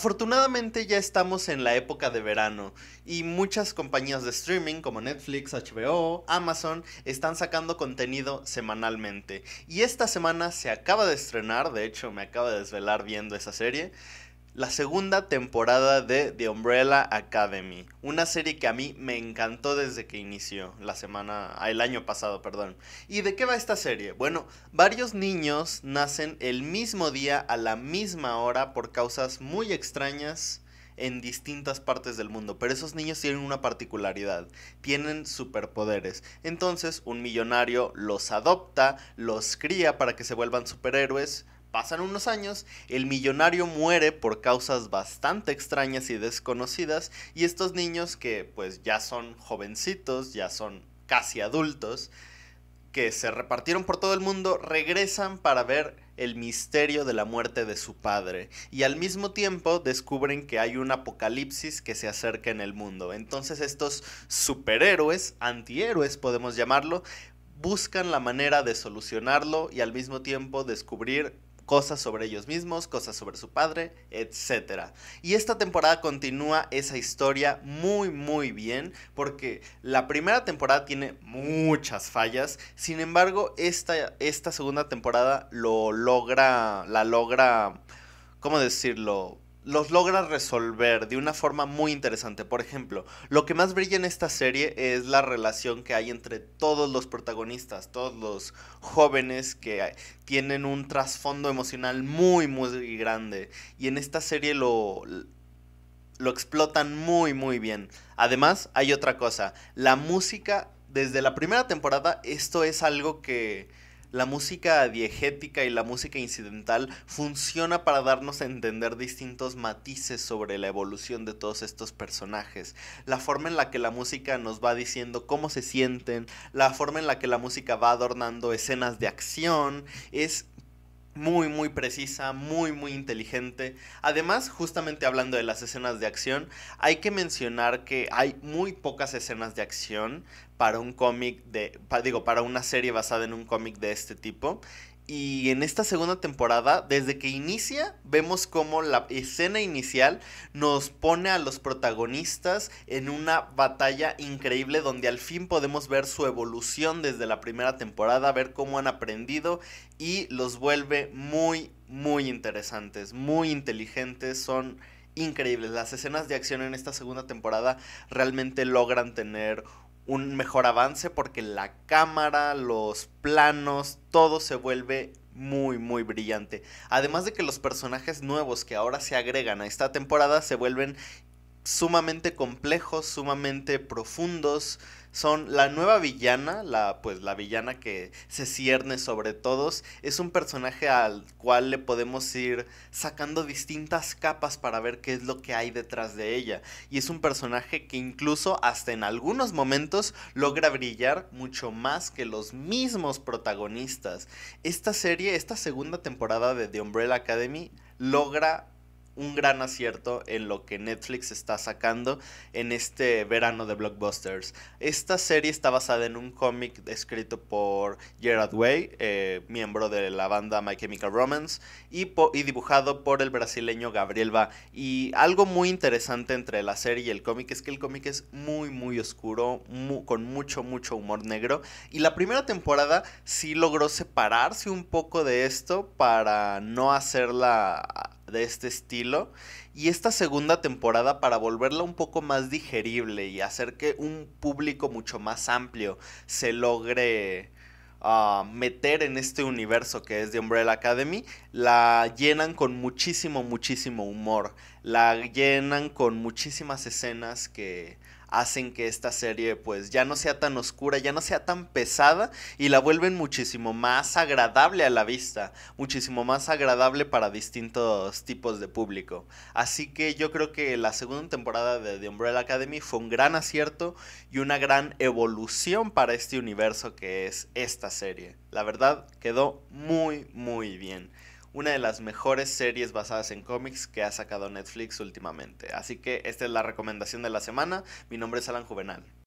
Afortunadamente ya estamos en la época de verano y muchas compañías de streaming como Netflix, HBO, Amazon están sacando contenido semanalmente. Y esta semana se acaba de estrenar, de hecho me acaba de desvelar viendo esa serie, la segunda temporada de The Umbrella Academy, una serie que a mí me encantó desde que inició la semana, ah, el año pasado, perdón. ¿Y de qué va esta serie? Bueno, varios niños nacen el mismo día a la misma hora por causas muy extrañas en distintas partes del mundo, pero esos niños tienen una particularidad, tienen superpoderes. Entonces, un millonario los adopta, los cría para que se vuelvan superhéroes, Pasan unos años, el millonario muere por causas bastante extrañas y desconocidas y estos niños que pues ya son jovencitos, ya son casi adultos, que se repartieron por todo el mundo, regresan para ver el misterio de la muerte de su padre y al mismo tiempo descubren que hay un apocalipsis que se acerca en el mundo. Entonces estos superhéroes, antihéroes podemos llamarlo, buscan la manera de solucionarlo y al mismo tiempo descubrir cosas sobre ellos mismos, cosas sobre su padre, etc. Y esta temporada continúa esa historia muy muy bien porque la primera temporada tiene muchas fallas, sin embargo esta, esta segunda temporada lo logra, la logra, ¿cómo decirlo? los logra resolver de una forma muy interesante. Por ejemplo, lo que más brilla en esta serie es la relación que hay entre todos los protagonistas, todos los jóvenes que tienen un trasfondo emocional muy, muy grande. Y en esta serie lo, lo explotan muy, muy bien. Además, hay otra cosa, la música, desde la primera temporada, esto es algo que la música diegética y la música incidental funciona para darnos a entender distintos matices sobre la evolución de todos estos personajes, la forma en la que la música nos va diciendo cómo se sienten, la forma en la que la música va adornando escenas de acción, es muy, muy precisa, muy, muy inteligente. Además, justamente hablando de las escenas de acción, hay que mencionar que hay muy pocas escenas de acción para un cómic de, digo, para una serie basada en un cómic de este tipo. Y en esta segunda temporada, desde que inicia, vemos cómo la escena inicial nos pone a los protagonistas en una batalla increíble donde al fin podemos ver su evolución desde la primera temporada, ver cómo han aprendido y los vuelve muy, muy interesantes, muy inteligentes, son increíbles. Las escenas de acción en esta segunda temporada realmente logran tener un mejor avance porque la cámara, los planos, todo se vuelve muy, muy brillante. Además de que los personajes nuevos que ahora se agregan a esta temporada se vuelven sumamente complejos, sumamente profundos. Son la nueva villana, la pues la villana que se cierne sobre todos, es un personaje al cual le podemos ir sacando distintas capas para ver qué es lo que hay detrás de ella y es un personaje que incluso hasta en algunos momentos logra brillar mucho más que los mismos protagonistas. Esta serie, esta segunda temporada de The Umbrella Academy logra un gran acierto en lo que Netflix está sacando en este verano de blockbusters. Esta serie está basada en un cómic escrito por Gerard Way, eh, miembro de la banda My Chemical Romance, y, dibujado por el brasileño Gabriel Va. Y algo muy interesante entre la serie y el cómic es que el cómic es muy, muy oscuro, con mucho, mucho humor negro. Y la primera temporada sí logró separarse un poco de esto para no hacerla de este estilo y esta segunda temporada para volverla un poco más digerible y hacer que un público mucho más amplio se logre ah, meter en este universo que es de Umbrella Academy, la llenan con muchísimo, muchísimo humor, la llenan con muchísimas escenas que hacen que esta serie pues ya no sea tan oscura, ya no sea tan pesada y la vuelven muchísimo más agradable a la vista, muchísimo más agradable para distintos tipos de público. Así que yo creo que la segunda temporada de The Umbrella Academy fue un gran acierto y una gran evolución para este universo que es esta serie. La verdad quedó muy muy bien una de las mejores series basadas en cómics que ha sacado Netflix últimamente. Así que esta es la recomendación de la semana. Mi nombre es Alan Juvenal.